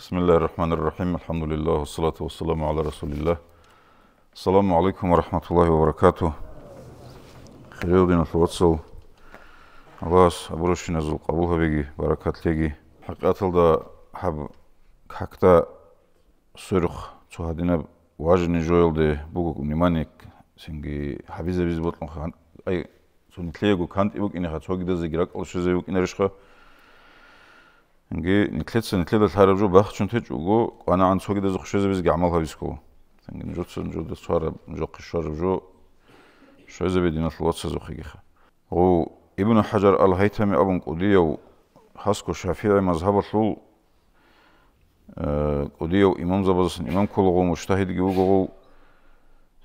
بسم الله الرحمن الرحيم الحمد لله والصلاه والسلام على رسول الله السلام عليكم ورحمه الله وبركاته خيرودن فوتسو واس ابروشينا زو قبول هبيجي بركات ليجي حقاتل دا حب كاكتا سورخ تو هدينا واجن جويل دي بوكو نيمانيك سينجي حبيزه بيز بوتلون خان اي سونتليغو كانت ايوك اني خا تشوغي دزي غراكل شزيوك اني رشخه ანგე ნიკლეცენ ნიკლედა თარებჟო ბახჩუნ თეჭუგო ყანა ანცოგი და ზოხშეზების გამალხავისკო ანგე ნიჯოცენ ჯოდა სვარა ჯოქი შორჟო შეზები დინასლოცა ზოხიგიხა ო იბნუ ჰაჯარ ალ ჰაითამი აბუნ ყუდიო ჰასკო შაფიაი მაზჰაბა სულ ყუდიო იმამ ზაბაზას იმამ ქულოგო მუშტაჰიდგი უგოგო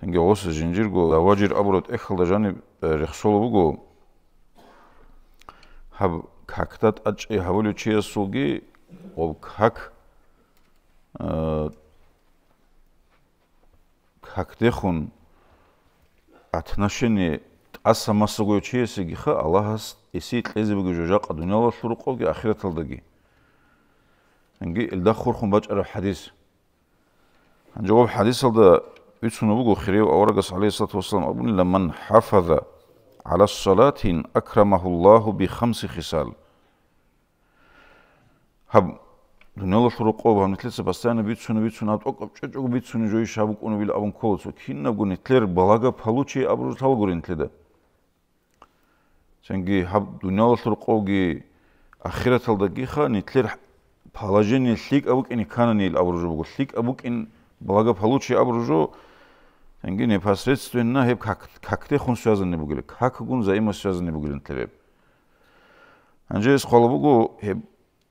ანგე ოს ჟინჯირგო და ვაჯირ აბროთ ეხლდა ჟანი რეხსოლუგო ჰაბ как та тачи хавлю чие суги ов как э как техун отношение тасамасого чие сиги ха аллахс эси итлезиг жожа кадунала шурқоги ахираталдаги анги илда хурхун бачара хадис анжоб хадисалда үсунугу гохрив аврагас алейхи салату вассалам абуллиман хафаза على الصلاة أكرمه الله بخمس خصال ხა ნელოშურო ყო ბანთლესება სანა ბიცუნი ბიცუნა ტოკო ჭეჭუ ბიცუნი ჟოი შაბუკუნი აბუნ ქოლოს ქინნა გუნი თლერ ბალაგა ფალუჩი აბრუთალ გურინ თლედა ჩენგი ხა ნელოშურო ყო გი ახირათალ და გიხანი თლერ ფალაჟენი ლიკ აბუკინი ქანანი აბრუჟო გუ ლიკ აბუკინ ბალაგა ფალუჩი აბრუჟო ენგი ნეფასრეც ტვენნა ჰებ ქაკ ქაკტე ხუნსვაზნე ბუგილე ქაკ გუნ ზაიმოსვაზნე ბუგილე თლებ ანჯეს ხოლობუ გუ ჰებ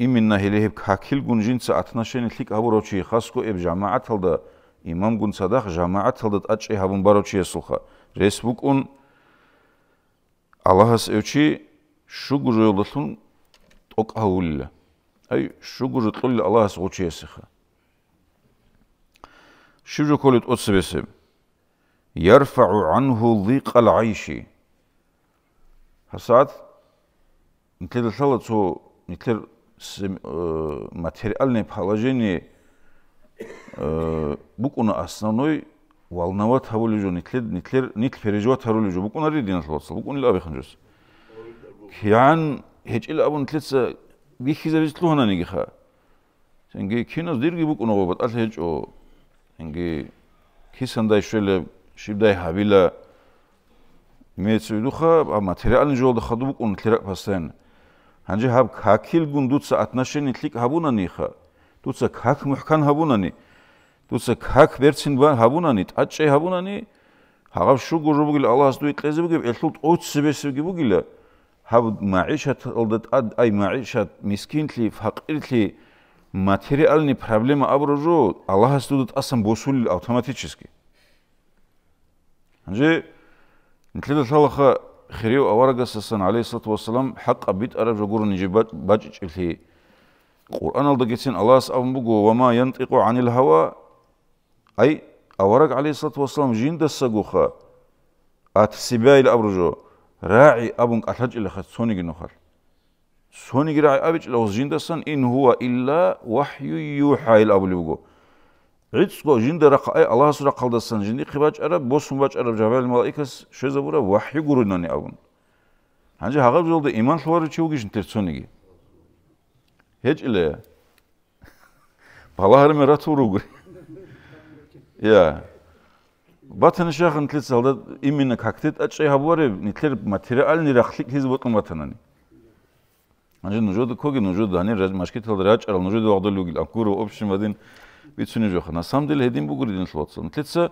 именно хелеп какил гунжинца отношен лик аворочи хаско эб жамаатлда имам гунсадах жамаатлда ачи хабун барочи эсулха республикун аллахс эвчи шугурулсун токаул ай шугурутул аллахс гучи эсха шужу колит отсебесе ярфау анху дикал айши хасат нитлэ салацу нитлэ материальное положение э букуна основной волнава таволюжон итлер нитлер нитл пережива таволюжо букуна ридинас лоцо букуни лабихнжос киан хечилабун тлец вихизевис луханани гиха сенге кинос дирги букуна гобат ал хечо енге кисанда шеле шибдай хавила მე წვიდუხა ამ მასალის ჟოლდა ხადუკუნ თერაფასენ აა ანჯე ჰაბ ქაკილ გუნდუცა ათნაშენი თლი ქაბუნანი ხა თუცა ქაკ მუხკან ჰაბუნანი თუცა ქაკ ვერცინ ვა ჰაბუნანი ტაჭე ჰაბუნანი ჰაღავ შუგურ რუგილ ალას დუი ყეზი ბგებ ერთულ ოც სებეს ბგებულა ჰაბ მაიშათ ალდათ აი მაიშათ მისკინ თლი ფაყირ თლი მატერიალნი პრობლემა აბროჟო ალას დუ ტასან ბოსული ავტომატიჩესკი ანჯე ნიკლედა ხალხა خريو أورجا سسن عليه الصلاة والسلام حق أبيت أرب جور نجيب بجج اللي قرآن الدقيتين الله سأم بقو وما ينطق عن الهوى أي أورج عليه الصلاة والسلام جين دسقوخا أتسبايل أبرجو راعي أبونك أتحج إلى خد سوني جنوخر سوني جراعي أبج لو جين دسن إن هو إلا وحي يوحى إلى أبو რიცხო ჟინდერა აი ალას რა ყალდასან ჟინი ხვაჭარა ბოსუნ ვაჭარა ჯაბალ მალაიქას შეზაბურა ვაჰი გურუნანი აგუნ ანჯი ჰაღა ბზოლდა იმან შვარი ჩიუგიშნ ტერცონიგი ჰეჭილე ბალაჰარ მერათურუგი ია ბათენ შეხან თლიცალდა იმინა ქაქტე და ჭე ჰაბვარი ნითლერ მატერიალი ნირახლი ქიზ ბოტონ ბათანანი ანჯი ნუჟოდ ქოგი ნუჟოდ ანი რაჟ მაშკითალ რაჭარ ნუჟოდ ვაღდოლუგი ლაკურო ოფშიმადინ ვიცინი ჯოხა ნასამდელი ედიმ ბუგრიდენ შლოცონ თეცა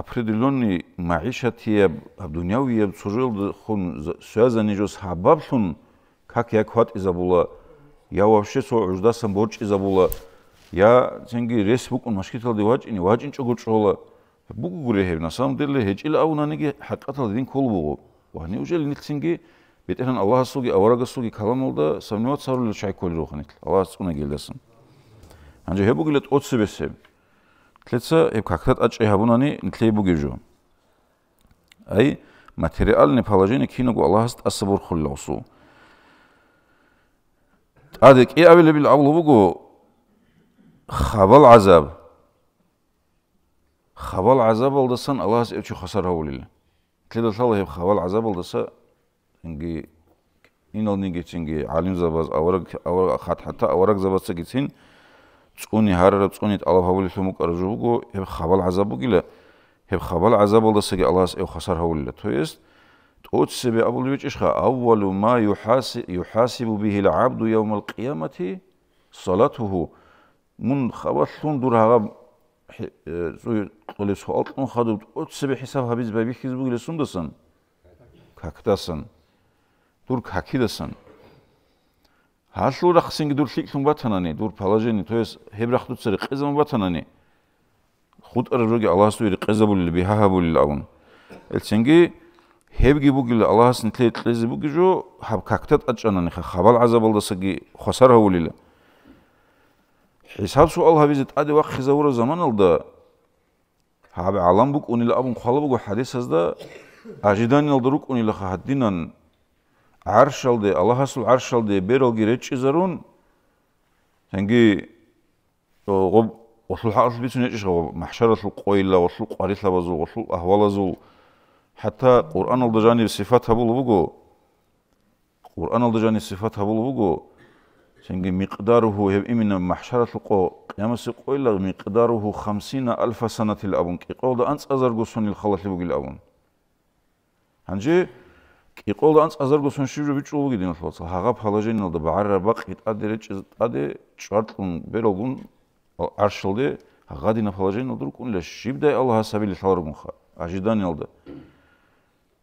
აფრედილონი მაიშათია აბდუნიავია ცურულ ხონ სუაზანი ჯოს ჰაბაბლუნ как я кватизабула я вообще со уждасам борчизабула я ценги ресбукун машкитлди ваჭინი ვაჭინჭო გოჭოლა ბუგუგური ჰევ ნასამდელი ჰეჭილა უნანიგი ჰატყათალ დინ ქოლბუღო ვა ნიუჟელი ნიცინგი ბეტერან ალაჰასუგი ავარაგასუგი ქალამოლდა სამნევაცარული შაიქოლი როხნით ალაჰას წუნე გელდასან ანუ ჰებუგილეთ 20 ბესე. თლეცა ებ ქაქთატა ჭეაბუნანი თლეიბუგიჟო. აი მატერიალნი ფალაჟენი კინოგო ალაჰას ტასბურ ხულლოსუ. ადე კი ავილებილ აბლუბუგო ხავალ აზაბ. ხავალ აზაბ ალდასან ალაჰას ებჩი ხასარაულილი. თლედა სალა ებ ხავალ აზაბ ალდასა ინგი ინოლნი გიჩინგი ალიმ ზაბაზ ავარ ავარ ხათ ხათა ავარ ზაბაზ გიჩინგი цуни харара цуни талафавли сумукаржуго хэб хавал азабугила хэб хавал азабула саги аллас э хасархавлила то есть тот себе абулу вичха аввалу ма юхаси юхасибу бихил абду йаум ал киямати салатуху мун хаваллун дурага зуй кули суалтун хаду тот себе хисаб хабиз бабихизбугила сундасан кактасан дур какидасан ასურა ხსინგდურში ხუმბათანანი დურფალაჟენი თუ ეს ჰებრახდუცერი ყეზამბათანანი ხუტრ როგი ალასური ყეზაბული ბიჰაბული ლავუნ ელცინგი ჰებგიბუგი ალასნი თლე ყეზიბუგი ჟო ჰაბ ქაქთა ტაჭანანი ხა ხავალ აზაბალდასაგი ხოსარაული ლა ჰისაბსუ ალჰავიზი ტადი ვა ხიზაურა ზამანალდა ჰაბ ალამბუკ უნილა აბუნ ხალაბუგი ჰადისაზდა აჟიდანილდა რუკ უნილა ხა ჰადინან არშალდე ალაჰასულ არშალდე ბეროგი რეჭიზარონ თენგი ო ოსულ ჰაზბიც ნეჭიშო მაჰშარასულ ყოილა ოსულ ყარისლაბაზულ ოსულ აჰვალაზულ ჰათა ყურანულ დაჟანი სიფათა ბულუგო ყურანულ დაჟანი სიფათა ბულუგო თენგი მიყდარუ ჰე იმინა მაჰშარასულ ყო ყიამასი ყოილა მიყდარუ ჰ 50 ალფა სანათილ აბუნ კი ყოლ და ან წაზარგოსონილ ხალათი ბუგილავონ ანჯე კი ყოლდან აზერბაიჯანში შევიჭრე ვიჭრულო კიდე მოხალხო ჰაღა ფალაჟენილ და ბარაბა ყიტადერე ჭიტადე ჭვარტუნ ბეროგუნ არშლდე ღადინა ფალაჟენილ და რკუნლე შიბდა ალაჰ ასაბილი ხალრუნ ხა აჟიდანილ და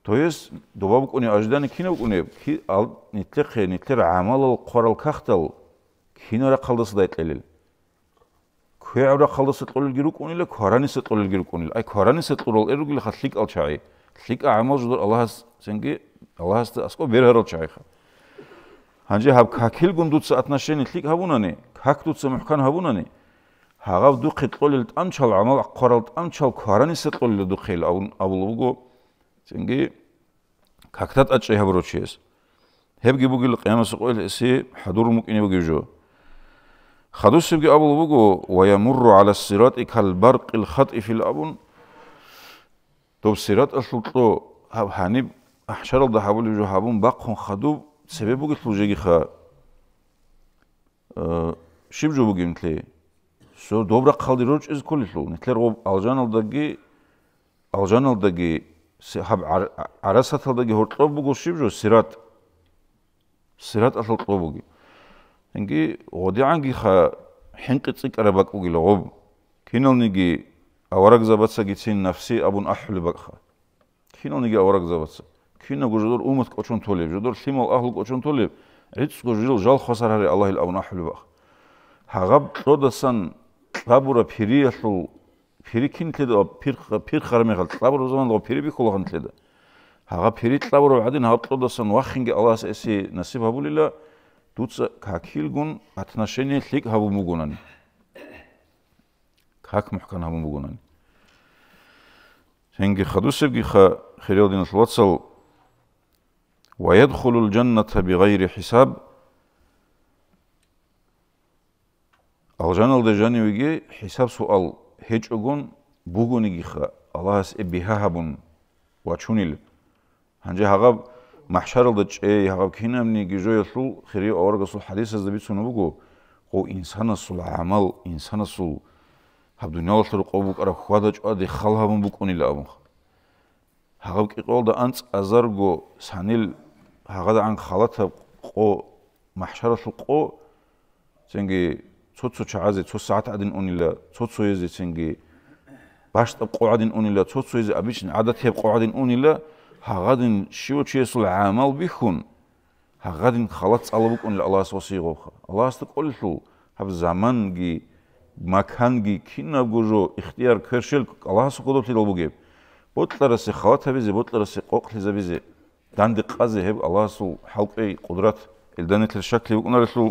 თოეს დობაბკუნი აჟიდანი ქინა უკუნე ქი ალ ნიტლე ხე ნიტლე ამალ ყორალ ქახტალ ქინორა ხალდასა და ეტელილ ქეავრა ხალდასა ტყოლილ გი რკუნილე ქვარანისა ტყოლილ გი რკუნილე აი ქვარანისა ტყოლილ ერუგილ ხა ლიკალ ჩაი ლიკა ამალ ჟურ ალაჰ ასენგი ლასტ ასკო ვერ არო ჩაიხა ანჯი ჰავ ქაკილ გუნდუც ათნაშენი თიქ ჰავუნანი ქაკდუც მუხან ჰავუნანი ჰაღავ დუ ქიტყოლილ ტამჩალ ამალ აყვარალ ტამჩალ ქვარანი სეტყოლილ დუ ხელ აუნ აულუგო ცენგი ქაკთა ტაჭე ჰავრო ჩიეს ჰებგი ბუგილ ყიამას ყოლ ესი ჰადურ მუკინი ბუგიჟო ხადუსებგი აულუგო ვაიამურუ ალა სირატი ქალ ბარყილ ხატიფილ აბუნ დუ სირატ ასულტო ჰავ ჰანი ахшарал да хавли жу хабун ба кон хаду себебу гитлу жеги ха э шим жу бугим тле шо добра халди роч из кули лу не тлер алжаналдаги алжаналдаги се хаб арасаталдаги хортлоб бугу шим жу сират сират атлоб буги енги оди анги ха хинки цикара бакуги лоб кинолниги аварагзабаца гицин нафси абун ахлу бакха кинолниги аварагзабаца кино гожодор умат кочонтолев жодор симол ахл кочонтолев эц гожил жал хасарари аллах ил абна хулба хагаб тодасан бабура фири ясул фирикин тед фир фир харме хал бабур заман го фири бихолган тед хага фири тлабур адин хаб тодасан вахинге аллас эси насиб абулила дуц какхил гун атнашени лиг хабу мугунан как мухкан хабу мугунан сенги хадусевги ха хериодин слотсал ويدخل الجنة بغير حساب الجنة الدجاني ويجي حساب سؤال هيج أقول بوجون يجيخ الله سبيها هبون وشونيل هنجا هغا محشر الدج إيه هغا كينا مني جيجو يسلو خيري أورغ سو حديث الزبيت سنو بوجو قو إنسان سو عمل إنسان سو هب دنيا وشلو قو بوك أرى خوادج أدي خال هبون بوك أونيل أبون هغا كي قول ده أنت أزرغو سانيل ჰაღად ან ხალათ ყო მაჰშარას ყო ცენგი ცოცო ჩააზე ცო საათ ადინ ონილა ცოცო ეზე ცენგი ბაშტა ყოადინ ონილა ცოცო ეზე აბიჩნ ადათი ყოადინ ონილა ჰაღადინ შიო ჩიესულ ამალ ბიხუნ ჰაღადინ ხალათ წალობუ კონილა ალას ოსი იყო ხა ალას და ყოლისუ ჰავ ზამანგი მაკანგი ქინაგუჟო ეხტიარ ქერშელ კლასი ყოდოთი ლობუგებ ბოტლარასე ხალათებიზე ბოტლარასე ყოყლიზებიზე დანდი ყაზე ჰებ ალასულ ხალყი ყუდრათ ელდანეთლ შაკლი უკნარლუ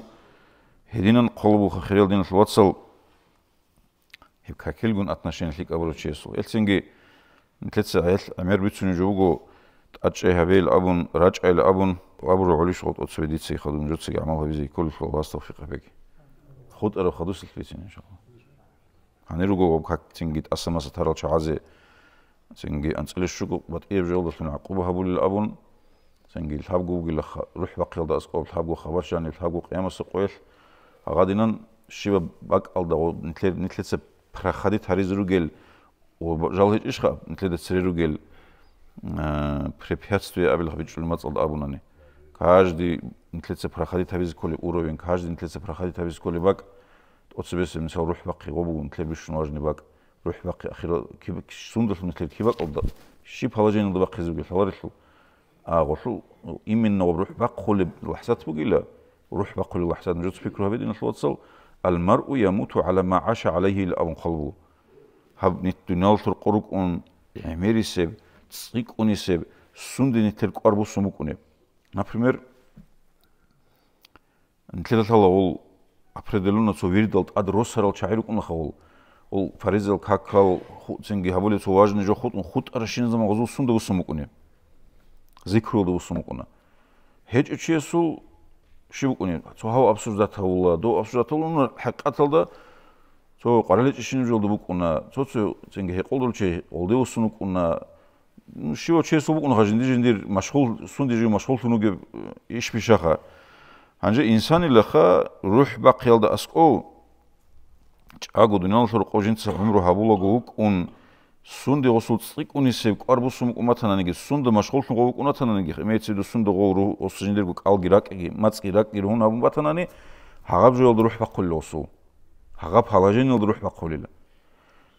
ჰედინან ყოლბუ ხერელდინ ლოცალ ჰებ ქაკელგუნ ათნაშენლი კაბროჩესო ელცინგი ნთლეცა ელ ამერ ბიცუნი ჯუგო ტაჭე ჰებელ აბუნ რაჭელ აბუნ აბრო ოლიშ ყოტოცვედიცი ხადუნ ჯოცი ამალავიზი ქოლფო ვასტო ფიყებეგი ხუტერო ხადუს ლიფიცინ ინშალა ანე როგორ გვაქცინგით ასამასათ არალ ჩააზე წინგი ან წლის შუკ ბატიებ ჟოლდოს ნა ყუბა ჰაბული აბუნ ზენგი ლავგუგილა რუჰ ვაქილდა სკოლ ლავგუ ხავაშანი ლავგუ ყიამოს ყოველ აღადინან შივა ბაკალდა ნიტლე ნიტლეცე ფრახადი თარიზრუგელ ჟალჰეჭიშხა ნიტლედა ცრერუგელ ფრეფიაცტვე აბილხვიჭულმა წალდა აბუნანი каждый нитлеце прохади тавизколи уровень каждый нитлеце прохади тавизколи бак тоцбес мисал рух бак гобу нитлебишну важни бак рух бак ахиро кисундус нитлеб кибак обда ши положение бак хезуге фаварилу აღო შუ именно в рухбак хули лахсат бугила рухбак хули лахсат нуж фикру хабидин шуатсал ал мару ямуту ала ма аша алейхи ал амхалбу хаб нит дунял шур курук он мерисе цик унисе сундини тер кварбу сумукуне например нтилала ол определенно со вирдал ад росарал чайру куна хаул ол фаризал какал хуцинги хабули со важни жо хут хут арашин зама гозу сунда гусумукуне ზიქრულ უსუნყუნა ჰეჭჭიესუ შიუკუნი ცოავ აბსურდათაულა დო აბსურდათაულა ნა ჰაკათალდა ცო ყარალეჭიშინ უჟოლდა უკუნა ცოცე წინგე ყოლდულჩე ოლდე უსუნყუნა შიო ჩესუ უკუნა ხაჟინდი ჟინდი მაშხულ სუნდი ჟი მაშხულ თუნუგე ისფიშახა ანჯე ინსანი ლახა რუჰ ბაყელდა ასკო ჭაგუდნალ შორ ყოჟინცა უმრო ჰაბულა გუკუნა სუნდი ოსულ წიკუნისებ ყარბუს უმკუმათანანიგი სუნდა მაშხოლშუნ ყოვუკუნათანანიგი მეიცი დო სუნდა ყოვრო ოსუჟინდერგო კალგი რაკი მაწკი რაკი რუნა უმბათანანი ჰაგაბჟოლ დრუჰ ფაქული ოსუ ჰაგა ფალაჟენილ დრუჰ ფაქულილა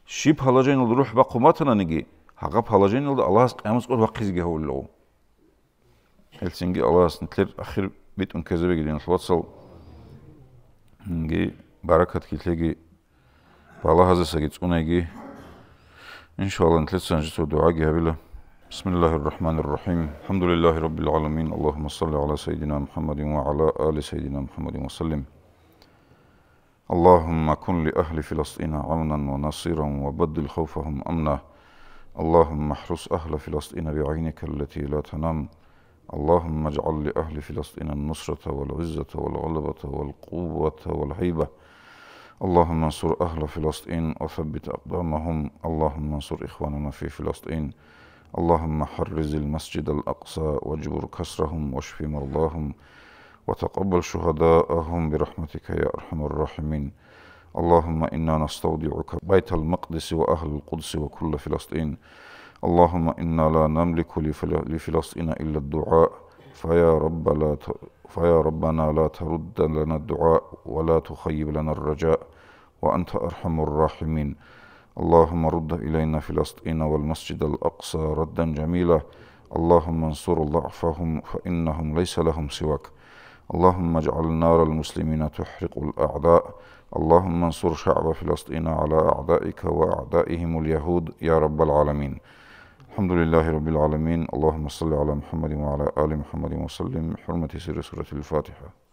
ში ფალაჟენილ დრუჰ ფაქუმათანანიგი ჰაგა ფალაჟენილ ალას ყიამს ყორ ვაქიზ გეულო ელცინგი ალას ნთლერ ახირ ბიტუნ ქეზები გიდენ ფლოცო ნგი ბარაკათ ქილეგი ბალაჰაზესაგი წუნეგი ان شاء الله نتلسى نجسو هنجلس ودعاء بسم الله الرحمن الرحيم الحمد لله رب العالمين اللهم صل على سيدنا محمد وعلى آل سيدنا محمد وسلم اللهم كن لأهل فلسطين عونا ونصيرا وبدل خوفهم أمنا اللهم احرس أهل فلسطين بعينك التي لا تنام اللهم اجعل لأهل فلسطين النصرة والعزة والغلبة والقوة والهيبة اللهم انصر أهل فلسطين وثبت أقدامهم اللهم انصر إخواننا في فلسطين اللهم حرز المسجد الأقصى واجبر كسرهم واشف مرضاهم وتقبل شهداءهم برحمتك يا أرحم الراحمين اللهم إنا نستودعك بيت المقدس وأهل القدس وكل فلسطين اللهم إنا لا نملك لفلسطين إلا الدعاء فيا رب لا ت... فيا ربنا لا ترد لنا الدعاء ولا تخيب لنا الرجاء وأنت أرحم الراحمين اللهم رد إلينا فلسطين والمسجد الأقصى ردا جميلا اللهم انصر ضعفهم فإنهم ليس لهم سواك اللهم اجعل نار المسلمين تحرق الأعداء اللهم انصر شعب فلسطين على أعدائك وأعدائهم اليهود يا رب العالمين الحمد لله رب العالمين اللهم صل على محمد وعلى آل محمد وسلم حرمة سر سورة الفاتحة